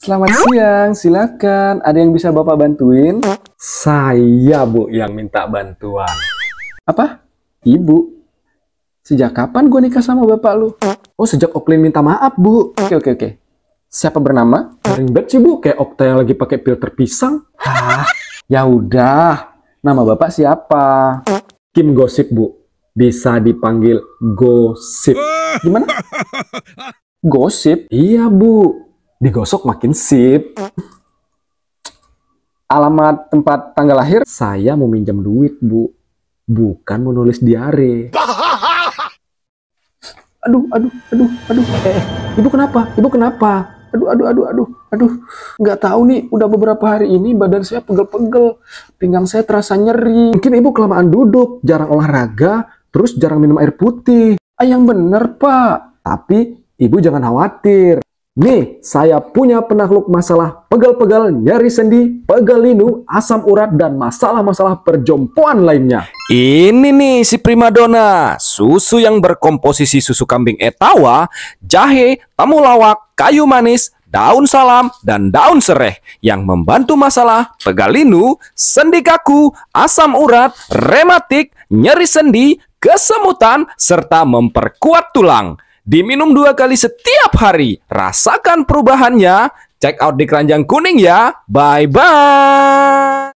Selamat siang, silakan. Ada yang bisa Bapak bantuin? Saya, Bu, yang minta bantuan. Apa? Ibu? Sejak kapan gue nikah sama Bapak lu? Oh, sejak Oklin minta maaf, Bu. Oke, oke, oke. Siapa bernama? Sering banget sih, Bu. Kayak Okta yang lagi pakai filter pisang. Hah? Ya udah. Nama Bapak siapa? Kim Gosip, Bu. Bisa dipanggil Gosip. Gimana? Gosip? Iya, Bu digosok makin sip. Alamat tempat tanggal lahir, saya mau minjam duit, Bu. Bukan menulis diare. Aduh, aduh, aduh, aduh. Eh, eh, Ibu kenapa? Ibu kenapa? Aduh, aduh, aduh, aduh, aduh. Nggak tahu nih, udah beberapa hari ini badan saya pegel-pegel. Pinggang saya terasa nyeri. Mungkin Ibu kelamaan duduk, jarang olahraga, terus jarang minum air putih. Ah, yang bener, Pak. Tapi Ibu jangan khawatir. Nih, saya punya penakluk masalah pegal-pegal, nyeri sendi, pegal linu, asam urat, dan masalah-masalah perjompoan lainnya. Ini nih si primadona, susu yang berkomposisi susu kambing etawa, jahe, temulawak, kayu manis, daun salam, dan daun sereh yang membantu masalah pegal linu, sendi kaku, asam urat, rematik, nyeri sendi, kesemutan, serta memperkuat tulang. Diminum dua kali setiap hari. Rasakan perubahannya. Check out di keranjang kuning ya. Bye-bye.